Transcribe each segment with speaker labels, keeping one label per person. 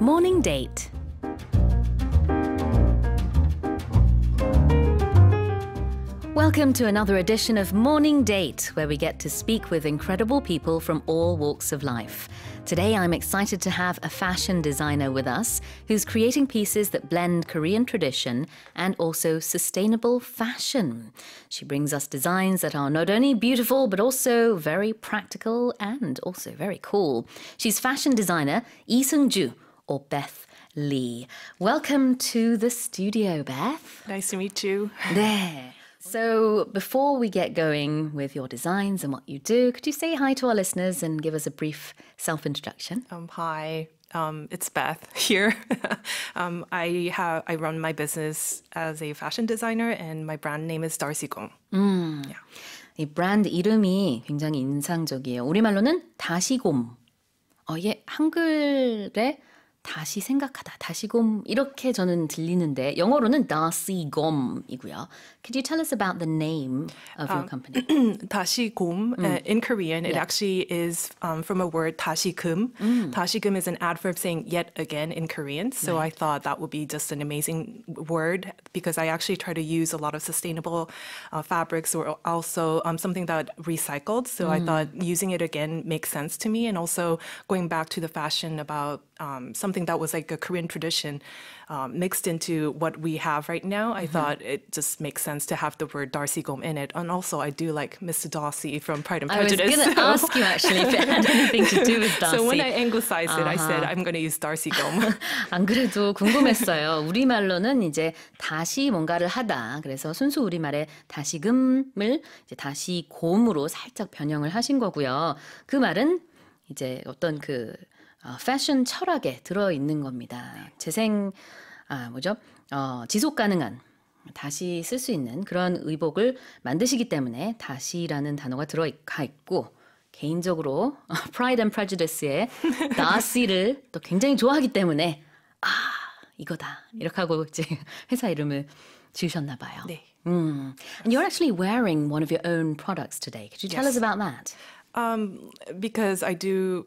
Speaker 1: Morning date. Welcome to another edition of Morning Date, where we get to speak with incredible people from all walks of life. Today, I'm excited to have a fashion designer with us who's creating pieces that blend Korean tradition and also sustainable fashion. She brings us designs that are not only beautiful, but also very practical and also very cool. She's fashion designer Lee ju or Beth Lee. Welcome to the studio, Beth. Nice to meet you. There. So, before we get going with your designs and what you do, could you say hi to our listeners and give us a brief self introduction? Um, hi, um, it's Beth here. um, I have I run my
Speaker 2: business as a fashion designer, and my brand name is Darcy Gong.
Speaker 1: Mm. yeah. 이 브랜드 이름이 굉장히 인상적이에요. 우리말로는 다시곰. 어, 예, 한글에. 다시 생각하다, 다시 곰 이렇게 저는 들리는데 영어로는 다시 곰이고요. Could you tell us about the name of your company?
Speaker 2: 다시 곰. in Korean, it actually is um, from a word 다시금. Mm. 다시금 is an adverb saying yet again in Korean. So I thought that would be just an amazing word because I actually try to use a lot of sustainable uh, fabrics or also um, something that recycled. So I mm. thought using it again makes sense to me, and also going back to the fashion about um, some something that was like a Korean tradition um, mixed into what we have right now. I mm-hmm. thought it just makes sense to have the word Darcy Gom in it. And also, I do like Mr.
Speaker 1: Darcy from Pride and Prejudice. I was going to so. ask you actually if it had anything to do with Darcy. So when I
Speaker 2: anglicized uh-huh. it, I said I'm going
Speaker 1: to use Darcy Gom. 안 그래도 궁금했어요. 우리말로는 이제 다시 뭔가를 하다. 그래서 순수 우리말에 다시금을 이제 다시 곰으로 살짝 변형을 하신 거고요. 그 말은 이제 어떤 그 어, 패션 철학에 들어 있는 겁니다. 재생 아 뭐죠? 어, 지속 가능한 다시 쓸 수 있는 그런 의복을 만드시기 때문에 다시라는 단어가 들어가 있고 개인적으로 프라이드 앤 프레지디스의 다시를 또 굉장히 좋아하기 때문에 아 이거다 이렇게 하고 이제 회사 이름을 지으셨나 봐요. 네. m 음, And you're actually wearing one of your own products today. Could you tell yes. us about that?
Speaker 2: Um, because I do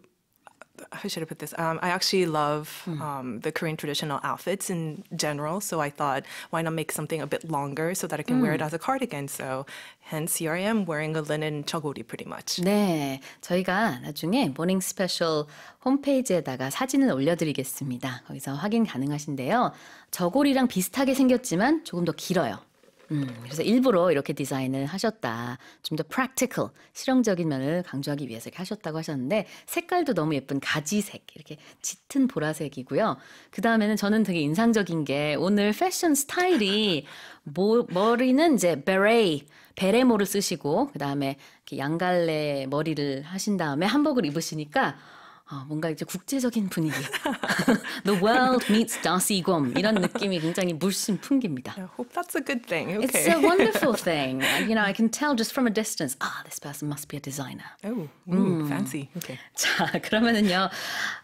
Speaker 2: how should I put this? Um, I actually love mm. um, the Korean traditional outfits in general. So I thought, why not make something a bit longer so that I can mm. wear it hmm. as a cardigan? So hence here I am wearing a
Speaker 1: linen chogori pretty much. 네, 저희가 나중에 모닝 스페셜 홈페이지에다가 사진을 올려드리겠습니다. 거기서 확인 가능하신데요. 저고리랑 비슷하게 생겼지만 조금 더 길어요. 음, 그래서 일부러 이렇게 디자인을 하셨다. 좀 더 practical, 실용적인 면을 강조하기 위해서 이렇게 하셨다고 하셨는데 색깔도 너무 예쁜 가지색, 이렇게 짙은 보라색이고요. 그 다음에는 저는 되게 인상적인 게 오늘 패션 스타일이 모, 머리는 이제 베레이, 베레모를 쓰시고 그 다음에 양갈래 머리를 하신 다음에 한복을 입으시니까 아, 뭔가 이제 국제적인 분위기. The world meets 다시곰 이런 느낌이 굉장히 물씬 풍깁니다. I hope that's a good thing. Okay. It's a wonderful thing. You know, I can tell just from a distance. Ah, this person must be a designer. Oh, ooh, mm. fancy. Okay. 자, 그러면은요.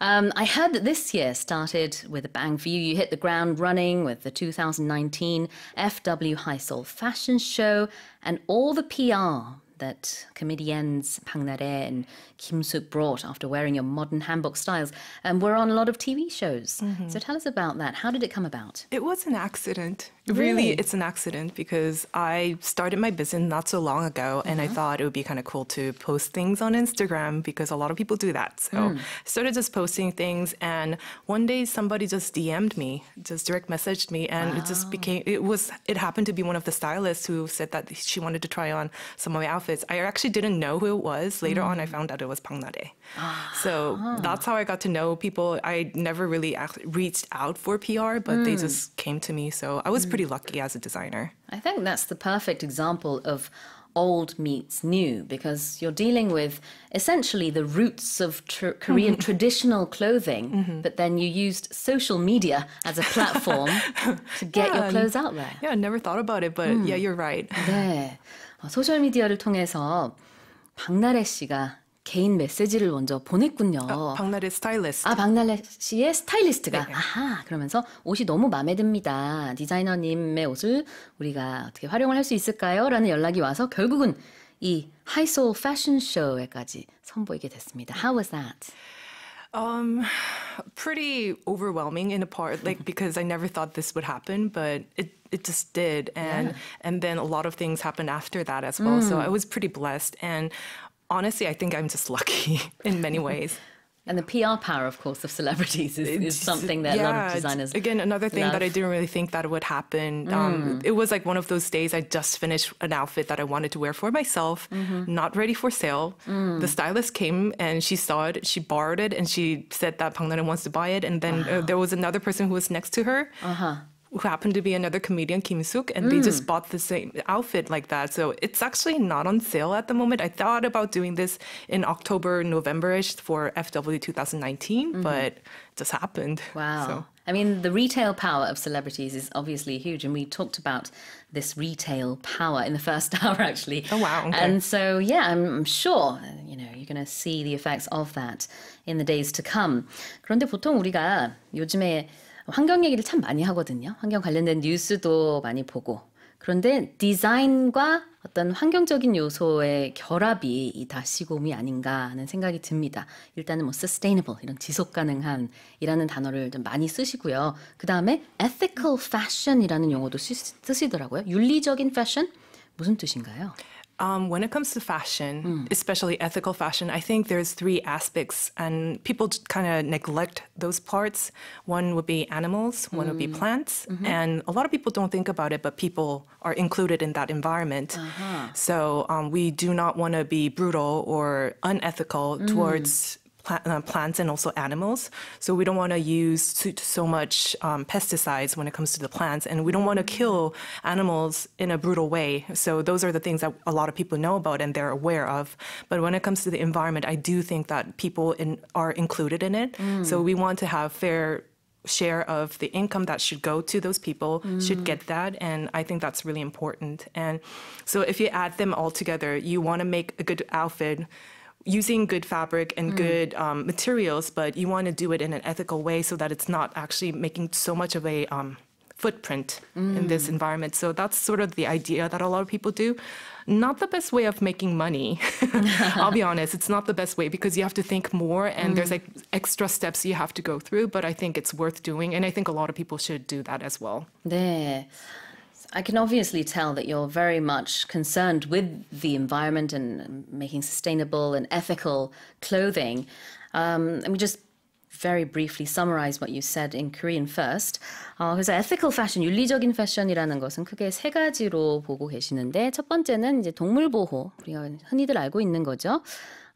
Speaker 1: Um, I heard that this year started with a bang for you. You hit the ground running with the 2019 FW Heysel Fashion Show and all the PR that comedians Pang Nare and Kim Suk brought after wearing your modern hanbok styles and um, were on a lot of TV shows. Mm -hmm. So tell us about that. How did it come about? It was an accident. Really? really it's
Speaker 2: an accident because I started my business not so long ago and uh -huh. I mm-hmm. thought it would be kind of cool to post things on Instagram because a lot of people do that. So mm. I started just posting things and one day somebody just DM'd me, just direct messaged me and wow. it just became it was it happened to be one of the stylists who said that she wanted to try on some of my outfits office. I actually didn't know who it was. Later mm. on, I mm. found out it was Pang Nare. Ah. So that's how I got to know people. I never really reached out for PR, but mm. they just came to me. So I was mm. pretty lucky as a designer.
Speaker 1: I think that's the perfect example of old meets new because you're dealing with essentially the roots of tr Korean mm -hmm. traditional clothing, mm -hmm. but then you used social media as a platform to get yeah, your clothes out there. Yeah, I never thought about it, but mm. yeah, you're right. There. 어, 소셜미디어를 통해서 박나래 씨가 개인 메시지를 먼저 보냈군요. 아, 박나래 스타일리스트. 아, 박나래 씨의 스타일리스트가. 네. 네. 아하, 그러면서 옷이 너무 마음에 듭니다. 디자이너님의 옷을 우리가 어떻게 활용을 할 수 있을까요? 라는 연락이 와서 결국은 이 하이소 패션쇼에까지 선보이게 됐습니다. How was that? Um,
Speaker 2: pretty overwhelming in a part, like because I never thought this would happen, but it it just did and yeah. and then a lot of things happened after that as well mm. so i was pretty blessed and honestly i think i'm just lucky in many ways and the PR power, of course, of celebrities is, is something that yeah, a lot of designers. Again, another thing love. that I didn't really think that would happen. Mm. Um, it was like one of those days I just finished an outfit that I wanted to wear for myself, mm-hmm. not ready for sale. Mm. The stylist came and she saw it, she borrowed it, and she said that Pangnaran wants to buy it. And then wow. uh, there was another person who was next to her. Uh-huh who happened to be another comedian, Kim Suk, and mm. they just mm. bought the same outfit like that. So it's actually not on sale at the moment. I thought about doing this in October, November-ish for FW 2019, mm-hmm.
Speaker 1: but it just happened. Wow. So. I mean, the retail power of celebrities is obviously huge, and we talked about this retail power in the first hour, actually. Oh wow! Okay. And so, yeah, I'm sure you know you're going to see the effects of that in the days to come. 그런데 보통 우리가 요즘에 환경 얘기를 참 많이 하거든요. 환경 관련된 뉴스도 많이 보고. 그런데 디자인과 어떤 환경적인 요소의 결합이 이 다시곰이 아닌가 하는 생각이 듭니다. 일단은 뭐 sustainable 이런 지속 가능한이라는 단어를 좀 많이 쓰시고요. 그다음에 ethical fashion이라는 용어도 쓰시, 더라고요 윤리적인 패션 무슨 뜻인가요?
Speaker 2: Um, when it comes to fashion, mm. especially ethical fashion, I think there's three aspects, and people kind of neglect those parts. One would be animals, mm. one would be hmm. plants, mm-hmm. and a lot of people don't think about it, but people are included in that environment. Uh-huh. So um, we do not want to be brutal or unethical mm. towards uh, plants and also animals. So we don't want to use so much um, pesticides when it comes to the plants, and we don't want to kill animals in a brutal way. So those are the things that a lot of people know about and they're aware of. But when it comes to the environment, I do think that people in, are included in it. Mm. So we want to have fair share of the income that should go to those people mm. should get that and i think that's really important and so if you add them all together you want to make a good outfit using good fabric and mm. good um, materials, but you want to do it in an ethical way so that it's not actually making so much of a um, footprint mm. in this mm. environment. So that's sort of the idea that a lot of people do. Not the best way of making money. I'll be honest, it's not the best way because you have to think more and mm. there's like mm. extra steps you
Speaker 1: have to go through, but I think it's worth doing and I think a lot
Speaker 2: of people should do that as well.
Speaker 1: 네. I can obviously tell that you're very much concerned with the environment and making sustainable and ethical clothing. Um, let me just very briefly summarize what you said in Korean first. 어, 그래서 ethical fashion, 윤리적인 패션이라는 것은 크게 세 가지로 보고 계시는데 첫 번째는 이제 동물 보호, 우리가 흔히들 알고 있는 거죠.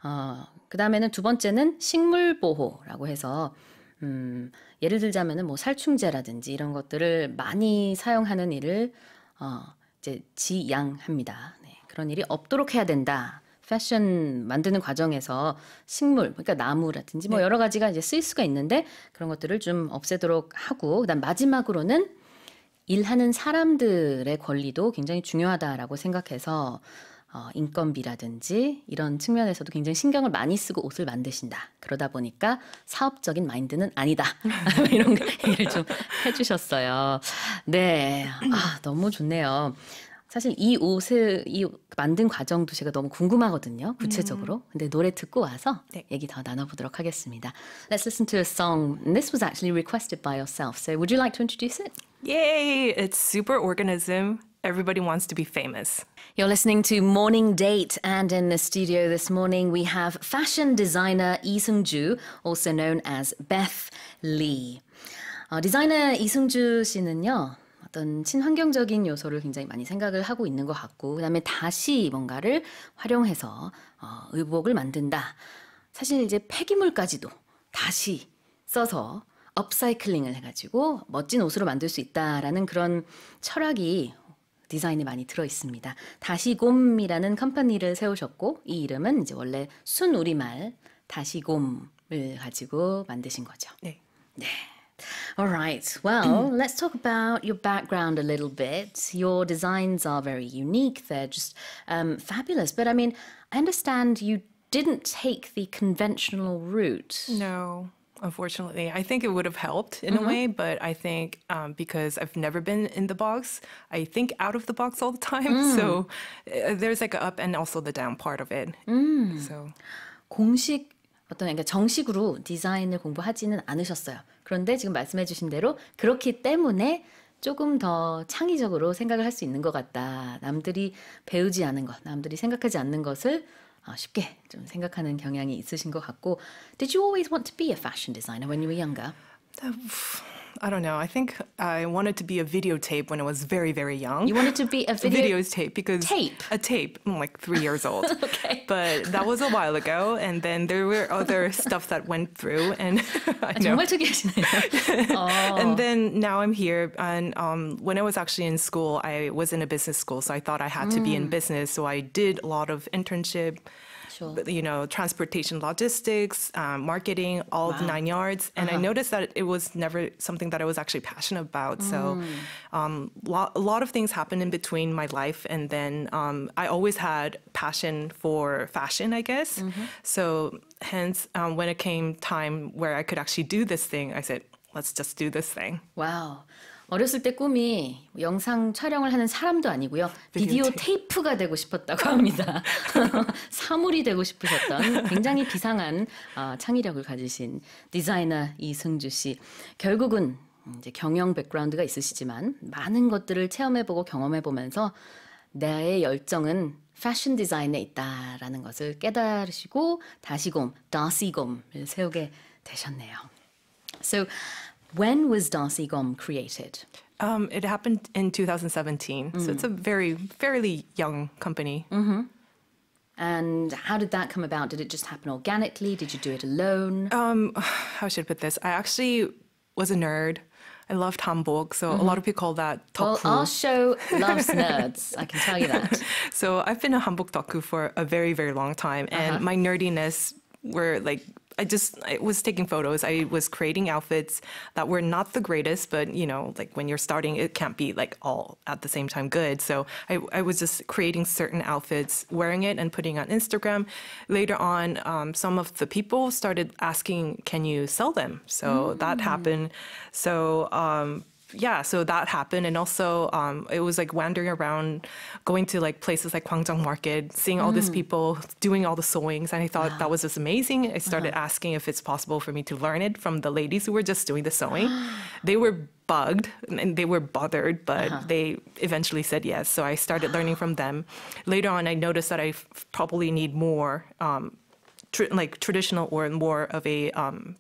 Speaker 1: 어, 그 다음에는 두 번째는 식물 보호라고 해서 음, 예를 들자면은 뭐 살충제라든지 이런 것들을 많이 사용하는 일을 어 이제 지양합니다. 네, 그런 일이 없도록 해야 된다. 패션 만드는 과정에서 식물, 그러니까 나무라든지 뭐 네. 여러 가지가 이제 쓰일 수가 있는데 그런 것들을 좀 없애도록 하고 그다음 마지막으로는 일하는 사람들의 권리도 굉장히 중요하다라고 생각해서 어, 인건비라든지 이런 측면에서도 굉장히 신경을 많이 쓰고 옷을 만드신다. 그러다 보니까 사업적인 마인드는 아니다. 이런 얘기를 좀 해주셨어요. 네. 아, 너무 좋네요. 사실 이 옷을 이 만든 과정도 제가 너무 궁금하거든요. 구체적으로. 음. 근데 노래 듣고 와서 네. 얘기 더 나눠보도록 하겠습니다. Let's listen to a song. This was actually requested by yourself. So would you like to introduce it? Yay! It's Super
Speaker 2: Organism Everybody wants to be famous.
Speaker 1: You're listening to Morning Date, and in the studio this morning we have fashion designer Lee Seung-ju, also known as Beth Lee. 어, 디자이너 이승주 씨는요. 어떤 친환경적인 요소를 굉장히 많이 생각을 하고 있는 것 같고 그다음에 다시 뭔가를 활용해서 어, 의복을 만든다. 사실 이제 폐기물까지도 다시 써서 업사이클링을 해가지고 멋진 옷으로 만들 수 있다라는 그런 철학이 디자인이 많이 들어 있습니다. 다시곰이라는 컴퍼니를 세우셨고 이 이름은 이제 원래 순 우리말 다시곰을 가지고 만드신 거죠. 네. 네. All right. Well, let's talk about your background a little bit. Your designs are very unique. They're just um, fabulous. But I mean, I understand you didn't take the conventional route. No.
Speaker 2: unfortunately. I think it would have helped in mm -hmm. a way, but I think um, because I've never been in the box, I think out of the box all the time. Mm. So uh, there's like a up and also the down part of
Speaker 1: it. Mm. So 공식 어떤 그러니까 정식으로 디자인을 공부하지는 않으셨어요. 그런데 지금 말씀해주신 대로 그렇기 때문에 조금 더 창의적으로 생각을 할 수 있는 것 같다. 남들이 배우지 않은 것, 남들이 생각하지 않는 것을 쉽게 좀 생각하는 경향이 있으신 것 같고 Did you always want to be a fashion designer when you were younger? I don't know. I think I wanted to be a videotape when I was
Speaker 2: very, very young. You wanted to be a video videotape because tape a tape. I'm like three years old. okay, but that was a while ago, and then there were other stuff that went through, and I know.
Speaker 1: oh.
Speaker 2: And then now I'm here, and um, when I was actually in school, I was in a business school, so I thought I had mm. to be in mm. business, so I did a lot of internship. Sure. you know, transportation logistics, um, marketing, all wow. the nine yards. And uh -huh. I uh-huh. noticed that it was never something that I was actually passionate about. Mm. So um, lo- a lot of things happened in between my life. And then um, I always had passion for fashion, I guess. Mm-hmm. So hence, um, when it came time where I could actually do this thing, I said, let's just do this thing.
Speaker 1: Wow. 어렸을 때 꿈이 영상 촬영을 하는 사람도 아니고요. 비디오 테이프가 되고 싶었다고 합니다. 사물이 되고 싶으셨던 굉장히 비상한 어, 창의력을 가지신 디자이너 이승주 씨. 결국은 이제 경영 백그라운드가 있으시지만 많은 것들을 체험해보고 경험해보면서 나의 열정은 패션 디자인에 있다라는 것을 깨달으시고 다시금, 다시금을 세우게 되셨네요. So When was Darcy Gom created? Um, it happened in 2017, mm. so it's a mm. very fairly young company. Mm-hmm. And how did that come about? Did it just happen organically? Did you do it alone? Um, how should I put
Speaker 2: this? I actually was a nerd. I loved Hamburg, so mm-hmm. a lot of people call that toku. Well, our show loves nerds, I can tell you that. So I've been a Hamburg toku for a very, very long time, and uh-huh. my nerdiness were like I just I was taking photos. I was creating outfits that were not the greatest, but you know, like when you're starting, it can't be like all at the same time good. So I, I was just creating certain outfits, wearing it, and putting on Instagram. Later on, um, some of the people started asking, "Can you sell them?" So mm. that happened. So um, yeah, so that happened, and also um, it was like wandering around, going to like places like Gwangjang Market, seeing all mm. these people doing all the sewings, and I thought wow. that was just amazing. I started uh-huh. asking if it's possible for me to learn it from the ladies who were just doing the sewing. they were bugged and they were bothered, but uh-huh. they eventually said yes. So I started learning from them. Later on, I noticed that I f- probably need more. Um, tr- like traditional or more of a um,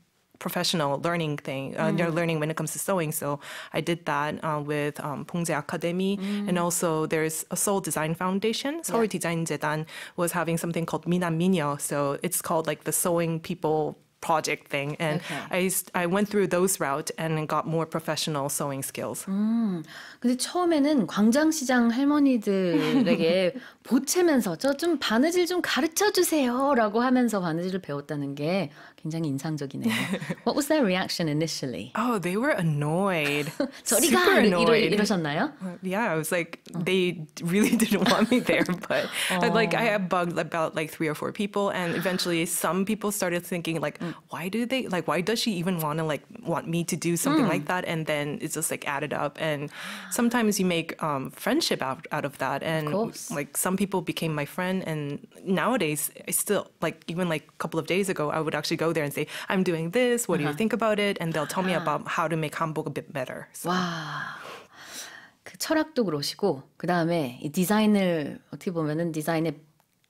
Speaker 2: professional learning thing, uh, mm. Mm-hmm. your learning when it comes to sewing. So I did that uh, with um, Pongje Academy, mm. and also there's a Seoul Design Foundation. Seoul yeah. Design Jedan was having something called Mina Minyo. So it's called like the sewing people project thing and okay. I, I went through those route and got more professional sewing skills.
Speaker 1: 음, 근데 처음에는 광장시장 할머니들에게 보채면서 저좀 바느질 좀 가르쳐 주세요라고 하면서 바느질을 배웠다는 게 굉장히 인상적이네요. What was their reaction initially?
Speaker 2: Oh, they were annoyed. Super annoyed. 이러셨나요? Yeah, I was like, they really didn't want me there, but like I bugged about like three or four people, and eventually some people started thinking like, why do they like? Why does she even want to like want me to do something like mm. that? And then it's just like added up, and sometimes you make um, friendship out out of that, and of like some people became my friend, and nowadays I still like even like a couple of days ago I would actually go there and say, I'm doing this. What uh-huh. do you uh-huh. think about it? And they'll tell me uh-huh. about how to make hanbok a bit better. So.
Speaker 1: 와. 그 철학도 그러시고 그다음에 이 디자인을 어떻게 보면은 디자인의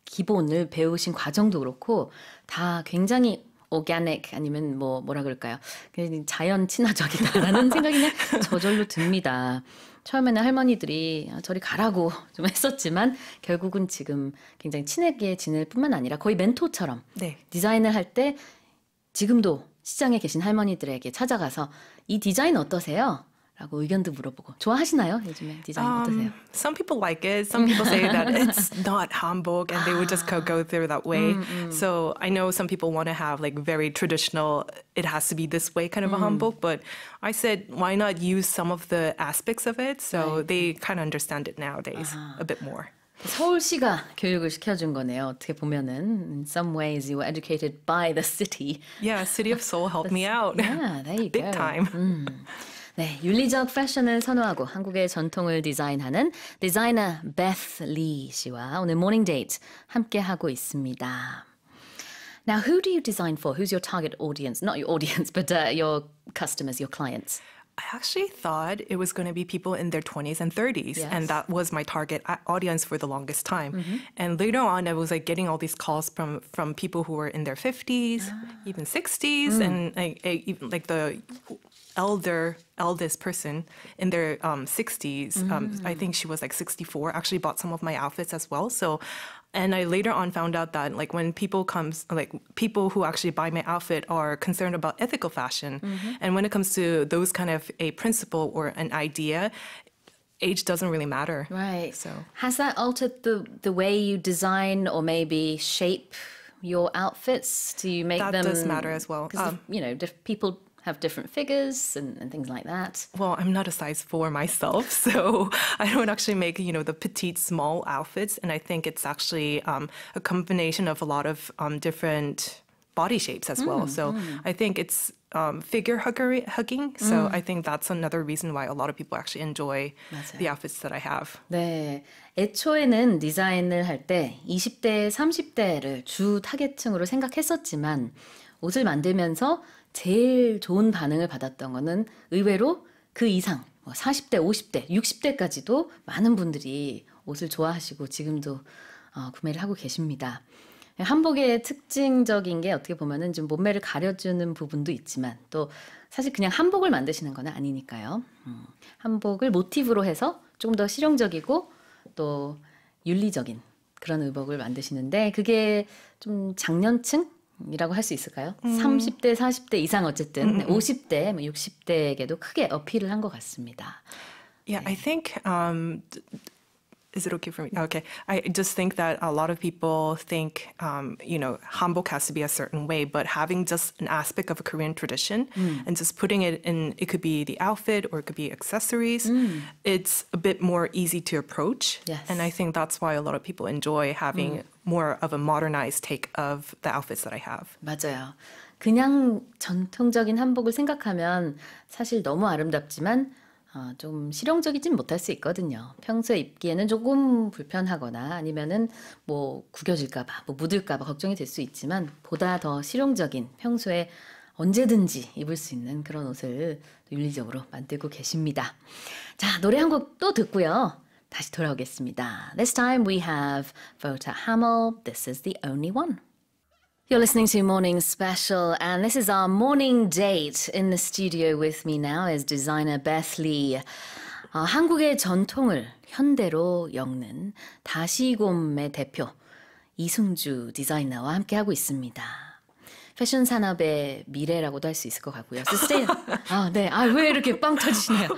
Speaker 1: 기본을 배우신 과정도 그렇고 다 굉장히 오가닉 아니면 뭐 뭐라 그럴까요? 자연 친화적이다라는 생각이 저절로 듭니다. 처음에는 할머니들이 저리 가라고 좀 했었지만 결국은 지금 굉장히 친하게 지낼 뿐만 아니라 거의 멘토처럼 네. 디자인을 할때 지금도 시장에 계신 할머니들에게 찾아가서 이 디자인 어떠세요? 라고 의견도 물어보고 좋아하시나요? 요즘에 디자인 um, 어떠세요?
Speaker 2: Some people like it. Some people say that it's not Hamburg and they would just go, ah. go through that way. Mm, mm. So I know some people want to have like very traditional, it has to be this way kind of a mm. Hamburg, but I said why not use some of the aspects of it? So they kind of understand it nowadays ah. a bit more.
Speaker 1: 서울시가 교육을 시켜준 거네요. 어떻게 보면은 in some ways you were educated by the city. Yeah, city of Seoul helped me out. Yeah, there you Big go. Big time. 음. 네, 윤리적 패션을 선호하고 한국의 전통을 디자인하는 디자이너 베스 리 씨와 오늘 모닝 데이트 함께 하고 있습니다. Now, who do you design for? Who's your target audience? Not your audience, but uh, your customers, your clients. I actually thought it was going to be people in their 20s and 30s,
Speaker 2: yes. and that was my target uh, audience for the longest time. Mm-hmm. And later on, I was like getting all these calls from from people who were in their 50s, ah. even 60s, mm. and I, I, even like the elder eldest person in their um, 60s. Um, mm. Um, I think she was like 64. Actually, bought some of my outfits as well. So and I later on found out that like when people comes like people who actually buy my outfit are concerned about ethical fashion, mm-hmm. and when it comes to those kind of a principle or an idea, age doesn't really matter. Right. So
Speaker 1: has that altered the the way you design or maybe shape your outfits? Do you make that them? That does matter as well. Because um, you know, people have different figures and, and, things like that? Well, I'm not a size four myself, so
Speaker 2: I don't actually make you know the petite small outfits, and I think it's actually um, a combination of a lot of um, different body shapes as mm, well. So mm. I think it's um, figure huggery, hugging. So mm. I think that's another reason why a lot of people actually enjoy 맞아요. the outfits
Speaker 1: that I have. 네. 애초에는 디자인을 할 때 20대, 30대를 주 타겟층으로 생각했었지만 옷을 만들면서 제일 좋은 반응을 받았던 거는 의외로 그 이상 40대, 뭐 50대, 60대까지도 많은 분들이 옷을 좋아하시고 지금도 어, 구매를 하고 계십니다. 한복의 특징적인 게 어떻게 보면은 좀 몸매를 가려주는 부분도 있지만 또 사실 그냥 한복을 만드시는 건 아니니까요. 음, 한복을 모티브로 해서 조금 더 실용적이고 또 윤리적인 그런 의복을 만드시는데 그게 좀 장년층 이라고 할 수 있을까요? 음. 30대, 40대 이상 어쨌든 음. 50대, 음, 음. 60대에게도 뭐 크게 어필을 한 것 같습니다. Yeah, I 네. think um,
Speaker 2: Is it okay for me? Okay. I just think that a lot of people think, um, you know, hanbok has to be a certain way, but having just an aspect of a Korean tradition mm. and just putting it in, it could be the outfit or it could be accessories, mm. it's a bit more easy to approach. Yes. And I think that's why a lot of people enjoy having mm. more of a modernized
Speaker 1: take of the outfits that I have. 맞아요. 그냥 전통적인 한복을 생각하면 사실 너무 아름답지만 어, 좀 실용적이진 못할 수 있거든요. 평소에 입기에는 조금 불편하거나 아니면은 뭐 구겨질까봐, 뭐 묻을까봐 걱정이 될 수 있지만 보다 더 실용적인 평소에 언제든지 입을 수 있는 그런 옷을 윤리적으로 만들고 계십니다. 자, 노래 한 곡 또 듣고요. 다시 돌아오겠습니다. This time we have Vota h a m i l This is the only one. You're listening to Morning Special, and this is our morning date. In the studio with me now is designer Beth Lee. 어, 한국의 전통을 현대로 엮는 다시곰의 대표 이승주 디자이너와 함께하고 있습니다. 패션 산업의 미래라고도 할 수 있을 것 같고요. Sustain. 아, 네. 아, 왜 이렇게 빵 터지시나요?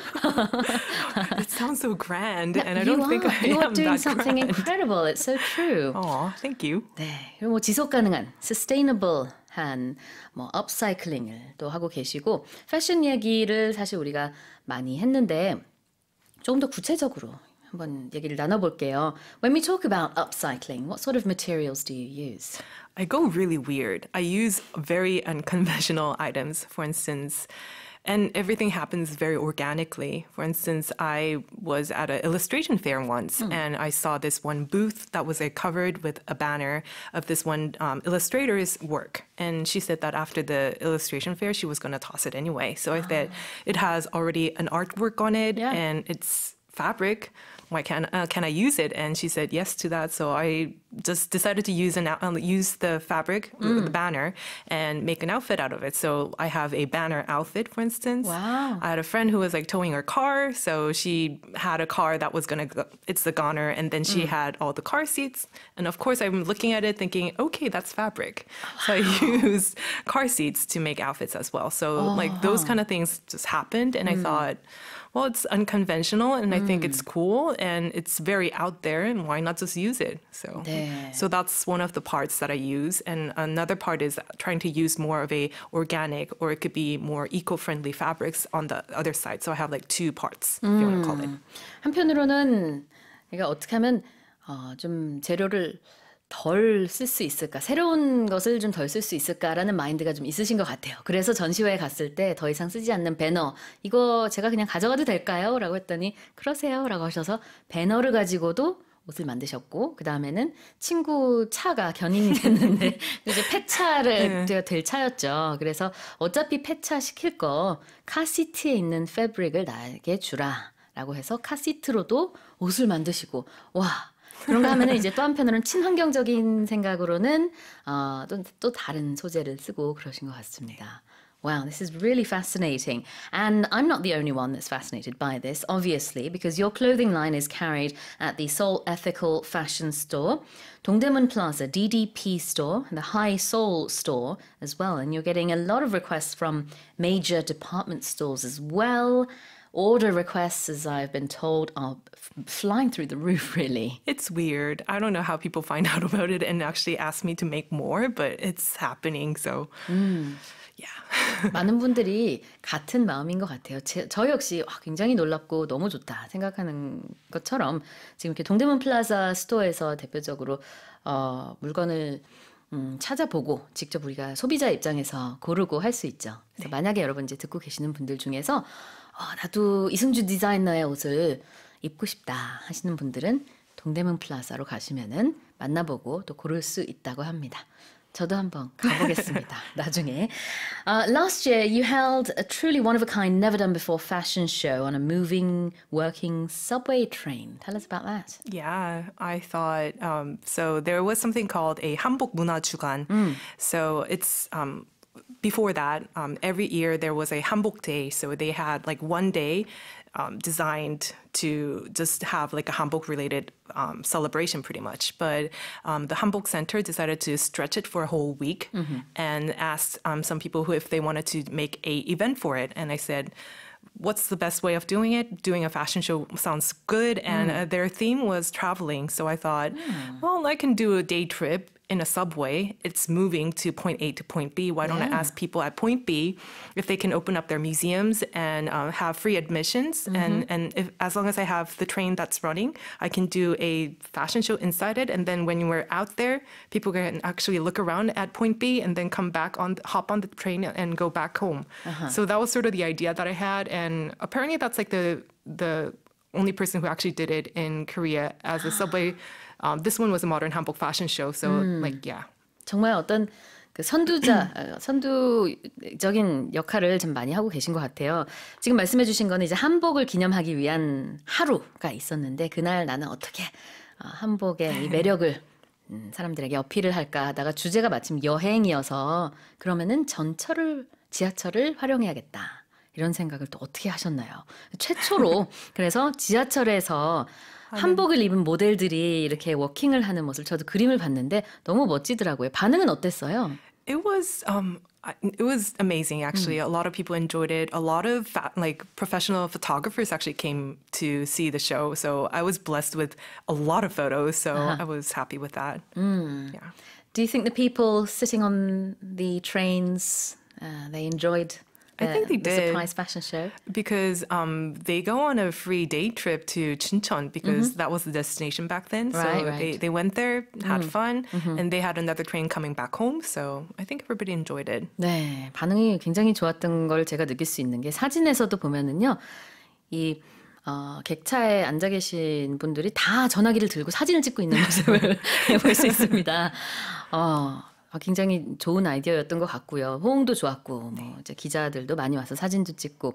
Speaker 1: It sounds so grand,
Speaker 2: and I don't are, think I you am are doing that something grand.
Speaker 1: incredible. It's so true. Oh, thank you. 네, 그리고 뭐 지속 가능한 sustainable. 한뭐 업사이클링을 또 하고 계시고 패션 얘기를 사실 우리가 많이 했는데 조금 더 구체적으로 한번 얘기를 나눠볼게요. When we talk about upcycling, what sort of materials do you use? I go really weird. I use very unconventional items, for instance.
Speaker 2: And everything happens very organically. For instance, I was at an illustration fair once mm. and I saw this one booth that was covered with a banner of this one um, illustrator's work. And she said that after the illustration fair, she was going to toss it anyway. So oh. I said, ah. it has already an artwork on it yeah. and it's fabric why can uh, can I use it? And she said yes to that. So I just decided to use an uh, use the fabric, mm. the banner, and make an outfit out of it. So I have a banner outfit, for instance. Wow. I had a friend who was like towing her car, so she had a car that was gonna go, it's the goner, and then she mm. had all the car seats. And of course, I'm looking at it thinking, okay, that's fabric. Wow. So I used car seats to make outfits as well. So oh. like those oh. kind of things just happened, and mm. I thought well, it's unconventional and mm. I think it's mm. cool and it's very out there and why not just use it? So 네. so that's one of the parts that I use and another part is trying to use more of a organic or it could be more eco-friendly fabrics on the other side. So I have like two parts 음. if you want to call it.
Speaker 1: 한편으로는 그러니까 어떻게 하면 어, 좀 재료를 덜쓸수 있을까 새로운 것을 좀 덜 쓸 수 있을까라는 마인드가 좀 있으신 것 같아요 그래서 전시회에 갔을 때 더 이상 쓰지 않는 배너 이거 제가 그냥 가져가도 될까요? 라고 했더니 그러세요 라고 하셔서 배너를 가지고도 옷을 만드셨고 그 다음에는 친구 차가 견인이 됐는데 네. 이제 폐차를 네. 될 차였죠. 그래서 어차피 폐차 시킬 거 카시트에 있는 패브릭을 나에게 주라라고 해서 카시트로도 옷을 만드시고 와 그런가 하면은 이제 또 한편으로는 친환경적인 생각으로는 어, 또, 또 다른 소재를 쓰고 그러신 것 같습니다. Wow, this is really fascinating. And I'm not the only one that's fascinated by this, obviously, because your clothing line is carried at the Seoul Ethical Fashion Store, Dongdaemun Plaza, DDP Store, and the High Seoul Store as well. And you're getting a lot of requests from major department stores as well. order requests, as I've been told, are flying through the roof, really. It's weird. I don't know how people find out about it and actually ask me to
Speaker 2: make more, but it's happening. So.
Speaker 1: Mm. Yeah. 많은 분들이 같은 마음인 것 같아요. 제, 저 역시 와, 굉장히 놀랍고 너무 좋다 생각하는 것처럼 지금 이렇게 동대문 플라자 스토어에서 대표적으로 어, 물건을 음, 찾아보고 직접 우리가 소비자 입장에서 고르고 할 수 있죠. 그래서 네. 만약에 여러분 이제 듣고 계시는 분들 중에서 어, 나도 이승주 디자이너의 옷을 입고 싶다 하시는 분들은 동대문 플라자로 가시면은 만나보고 또 고를 수 있다고 합니다. 저도 한번 가보겠습니다. 나중에. Uh, last year, you held a truly one of a kind, never done before fashion show on a moving, working subway train. Tell us about that.
Speaker 2: Yeah, I thought um, so. There was something called a 한복 문화 주간. Mm. So it's um, before that, um, every year there was a hanbok day. So they had like one day um, designed to just have like a hanbok related um, celebration pretty much. But um, the hanbok center decided to stretch it for a whole week mm -hmm. and asked um, some people who if they wanted to make a event for it. And I said, what's the best way of doing it? Doing a fashion show sounds good. And mm. uh, their theme was traveling. So I thought, mm. well, I can do a day trip, in a subway, it's moving to point A to point B. Why don't yeah. I ask people at point B if they can open up their museums and uh, have free admissions? Mm -hmm. And and if, as long as I have the train that's running, I can do a fashion show inside it. And then when we're out there, people can actually look around at point B and then come back on, hop on the train and go back home. Uh -huh. So that was sort of the idea that I had. And apparently, that's like the the only person who actually did it in Korea as a subway. Um, this one was a modern hanbok fashion show. So 음. like yeah.
Speaker 1: 정말 어떤 그 선두자, 어, 선두적인 역할을 좀 많이 하고 계신 것 같아요. 지금 말씀해 주신 거는 이제 한복을 기념하기 위한 하루가 있었는데 그날 나는 어떻게 어, 한복의 이 매력을 음, 사람들에게 어필을 할까 하다가 주제가 마침 여행이어서 그러면은 전철을 지하철을 활용해야겠다. 이런 생각을 또 어떻게 하셨나요? 최초로 그래서 지하철에서 아, 네. 한복을 입은 모델들이 이렇게 워킹을 하는 모습 저도 그림을 봤는데 너무 멋지더라고요. 반응은 어땠어요? It was um it was amazing actually. Mm. A lot of people enjoyed
Speaker 2: it. A lot of like professional photographers actually came to see the show. So I was blessed with a lot of photos. So uh-huh. I was happy with that.
Speaker 1: Mm. Yeah. Do you think the people sitting on the trains uh, they enjoyed I think they the Surprise fashion show.
Speaker 2: Because um, they go on a free day trip to Chuncheon because mm-hmm. that was the destination back then. Right, so right. They, they went there, had m m fun, mm-hmm. and they had another train
Speaker 1: coming back home. So I think everybody enjoyed it. 네, 반응이 굉장히 좋았던 걸 제가 느낄 수 있는 게 사진에서도 보면은요. 이 어, 객차에 앉아 계신 분들이 다 전화기를 들고 사진을 찍고 있는 모습을 볼 수 있습니다. 어, 아, 굉장히 좋은 아이디어였던 것 같고요. 호응도 좋았고 뭐 네. 이제 기자들도 많이 와서 사진도 찍고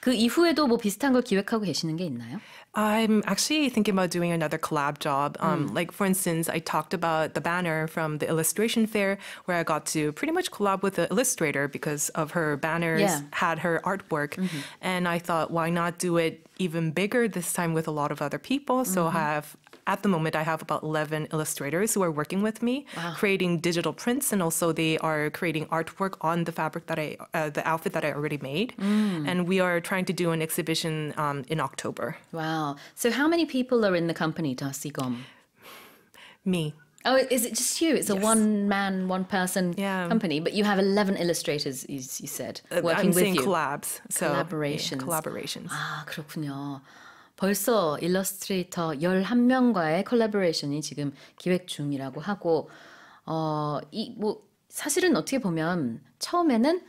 Speaker 1: 그 이후에도 뭐 비슷한 걸 기획하고 계시는 게 있나요? I'm actually
Speaker 2: thinking about doing another collab job. Um, mm. Like for instance, I talked about the banner from the illustration fair, where I got to pretty much collab with the illustrator because of her banners yeah. had her artwork, mm-hmm. and I thought, why not do it even bigger this time with a lot of other people? So mm-hmm. have at the moment, I have about 11 illustrators who are working with me, wow. creating digital prints, and also they are creating artwork on the fabric that I, uh, the outfit that I already made. Mm. And we are trying to do an exhibition um, in October.
Speaker 1: Wow. So, how many people are in the company, Darcy Gom? Me. Oh, is it just you? It's yes. a one man, one person yeah. company, but you have 11 illustrators, you, you said, uh, working I'm with you. collabs. So, collaborations. Yeah, collaborations. Ah, 그렇군요. 벌써 일러스트레이터 11명과의 컬래버레이션이 지금 기획 중이라고 하고 어, 이 뭐 사실은 어떻게 보면 처음에는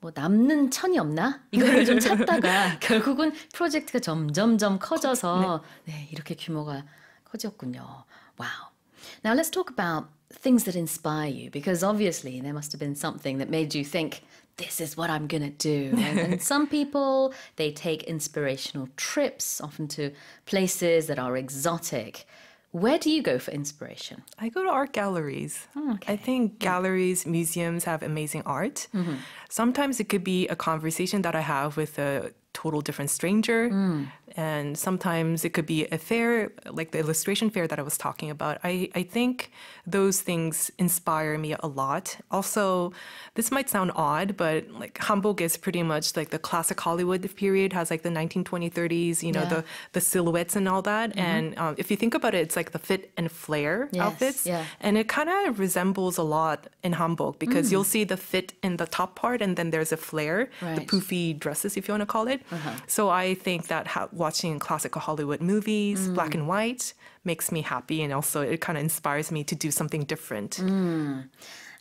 Speaker 1: 뭐 남는 천이 없나 이거를 좀 찾다가 결국은 프로젝트가 점점점 커져서 네, 이렇게 규모가 커졌군요. 와우. Now let's talk about things that inspire you because obviously there must have been something that made you think this is what I'm going to do. And, some people, they take inspirational trips, often to places that are exotic. Where do you go for inspiration? I go to art galleries. Oh, okay. I
Speaker 2: think galleries, museums have amazing art. Mm -hmm. Sometimes it could be a conversation that I have with a total different stranger. Mm. And sometimes it could be a fair, like the illustration fair that I was talking about. I, I think those things inspire me a lot. Also, this might sound odd, but like Hamburg is pretty much like the classic Hollywood period, has like the 1920s, 30s, you know, yeah. the, the silhouettes and all that. Mm -hmm. And um, if you think about it, it's like the fit and flare yes, outfits. Yeah. And it kind of resembles a lot in Hamburg because mm. you'll see the fit in the top part and then there's a flare, right. the poofy dresses, if you want to call it. Uh-huh. So I think that ha- watching classical Hollywood movies, mm. black
Speaker 1: and white, makes me happy, and also it kind of inspires me to do something different. Mm.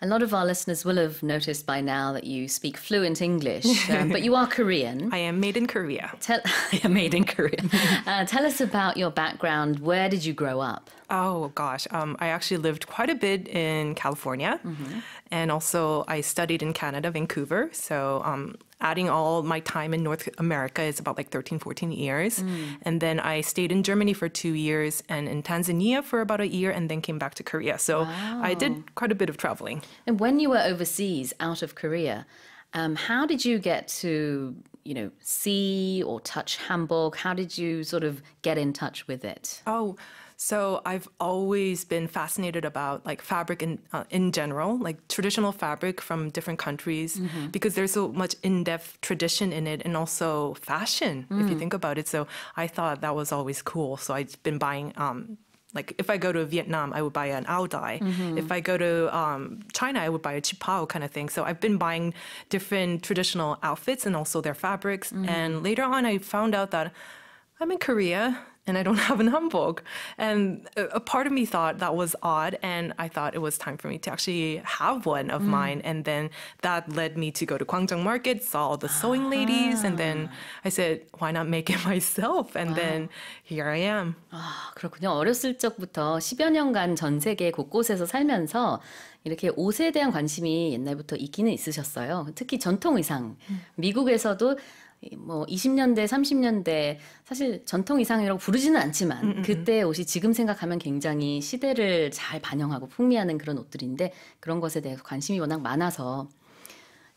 Speaker 1: A lot of our listeners will have noticed by now that you speak fluent English, um, but you are Korean. I am made in Korea. Tell, I am made in Korea. Uh, tell us about your background.
Speaker 2: Where did you grow up? Oh gosh, um, I actually lived quite a bit in California, mm-hmm. And also, I studied in Canada, Vancouver. So, um, adding all my time in North America is about like 13, 14 years. Mm. And then I stayed in Germany for two years and in Tanzania for about a year and then came back to Korea. So, wow. I did quite a bit of
Speaker 1: traveling. And when you were overseas out of Korea, um, how did you get to, you know, see or touch Hamburg? How did you sort of get in touch with it?
Speaker 2: Oh, so I've always been fascinated about like fabric in uh, in general, like traditional fabric from different countries, mm-hmm. because there's so much in-depth tradition in it, and also fashion. Mm. If you mm. think about it, so I thought that was always cool. So I've been buying. Um, like if I go to Vietnam, I would buy an ao dai. Mm-hmm. If I go to um, China, I would buy a chipao kind of thing. So I've been buying different traditional outfits and also their fabrics. Mm-hmm. And later on, I found out that I'm in Korea and I don't have a n h u m b u g And a part of me thought that was odd, and I thought it was time for me to actually have one of mm. mine. And then that led me to go to Gwangjang Market, saw all the sewing ah.
Speaker 1: ladies, and then I said, why not make it myself? And wow. then here I am. 아, 그렇군요. 어렸을 적부터 10여 년간 전 세계 곳곳에서 살면서 이렇게 옷에 대한 관심이 옛날부터 있기는 있으셨어요. 특히 전통 의상. 미국에서도 뭐 20년대, 30년대 사실 전통 의상이라고 부르지는 않지만 음음. 음, 음. 그때 옷이 지금 생각하면 굉장히 시대를 잘 반영하고 풍미하는 그런 옷들인데 그런 것에 대해서 관심이 워낙 많아서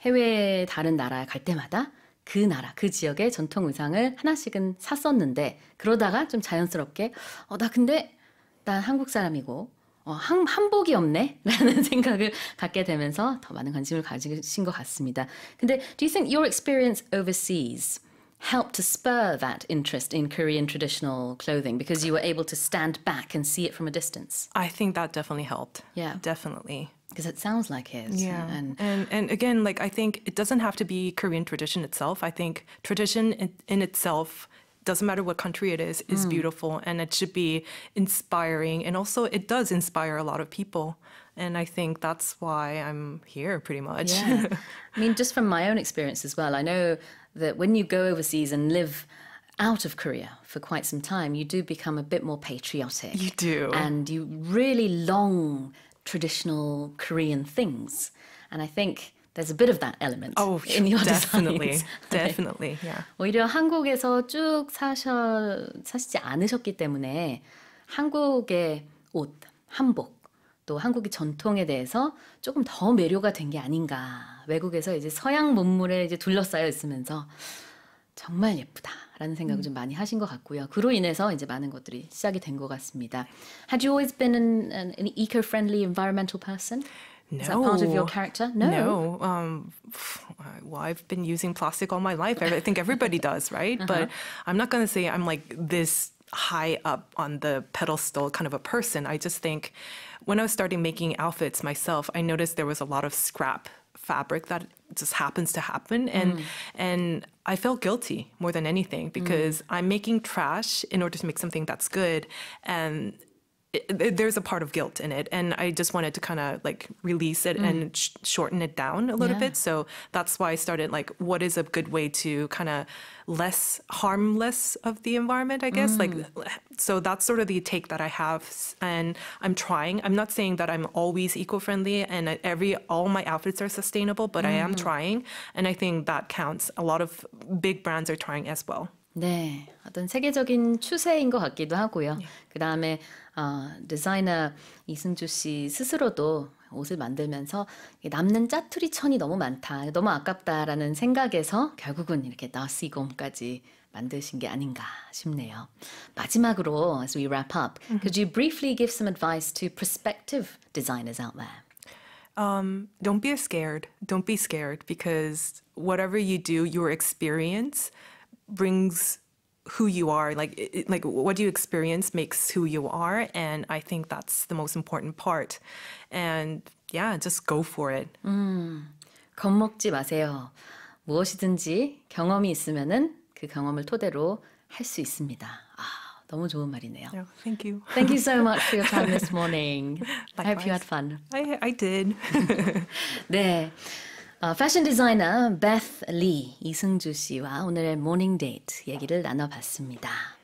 Speaker 1: 해외 다른 나라 에갈 때마다 그 나라, 그 지역의 전통 의상을 하나씩은 샀었는데 그러다가 좀 자연스럽게 어 나 근데 난 한국 사람이고 어, 한, 한복이 없네? 라는 생각을 갖게 되면서 더 많은 관심을 가지신 것 같습니다. 근데 do you think your experience overseas helped to spur that interest in Korean traditional clothing because you were able to stand back and see it from a distance? I think that definitely helped. Yeah. Definitely. Because it sounds like his. Yeah. And,
Speaker 2: and, and again, like I think it doesn't have to be Korean tradition itself. I think tradition in, in itself doesn't matter what country it is, is mm. beautiful and it should be inspiring. And also, it does inspire a lot of people. And I think that's
Speaker 1: why I'm here pretty much. Yeah. I mean, just from my own experience as well, I know that when you go overseas and live out of Korea for quite some time, you do become a bit more patriotic. You do. And you really long traditional Korean things. And I think there's a bit of that element oh, in your definitely, designs. Definitely, 네. yeah. 오히려 한국에서 쭉 사셔 사시지 않으셨기 때문에 한국의 옷, 한복 또 한국의 전통에 대해서 조금 더 매료가 된 게 아닌가. 외국에서 이제 서양 문물에 이제 둘러싸여 있으면서 정말 예쁘다라는 생각을 음. 좀 많이 하신 것 같고요. 그로 인해서 이제 많은 것들이 시작이 된 것 같습니다. Had you always been an, an eco-friendly environmental person? No. Is that part of your character? No. No.
Speaker 2: Um, well, I've been using plastic all my life. I think everybody does, right? Uh -huh. But I'm not going to say I'm like this high up on the pedestal kind of a person. I just think when I was starting making outfits myself, I noticed there was a lot of scrap fabric that just happens to happen and mm. and I felt guilty more than anything mm. because mm. I'm making trash in order to make something that's good and it, there's a part of guilt in it and i just wanted to kind of like release it mm. and sh shorten it down a little yeah. bit so that's why i started like what is a good way to kind of less harmless of the environment i guess mm. like so that's sort of the take that i have and i'm trying i'm not saying that i'm always eco-friendly and every all my outfits are sustainable but mm. i am mm. trying and i think that counts a lot of
Speaker 1: big brands are trying as well 네. 어떤 세계적인 추세인 것 같기도 하고요. 예. 그 다음에 어, 디자이너 이승주 씨 스스로도 옷을 만들면서 남는 짜투리 천이 너무 많다, 너무 아깝다라는 생각에서 결국은 이렇게 나스이곰까지 만드신 게 아닌가 싶네요. 마지막으로, as we wrap up, mm-hmm. could you briefly give some advice to prospective designers out there?
Speaker 2: Um, don't be scared. Don't be scared because whatever you do, your experience. brings who you are like it, like what you experience makes who you are and i think that's the most important part and yeah just go for it
Speaker 1: 음, 겁먹지 마세요 무엇이든지 경험이 있으면은 그 경험을 토대로 할수 있습니다 아 너무 좋은 말이네요. Yeah,
Speaker 2: thank you. Thank you so much for your time this
Speaker 1: morning. I hope you had fun.
Speaker 2: I, I did.
Speaker 1: 네. 어, 패션 디자이너 베스 리 이승주 씨와 오늘의 모닝 데이트 얘기를 나눠봤습니다.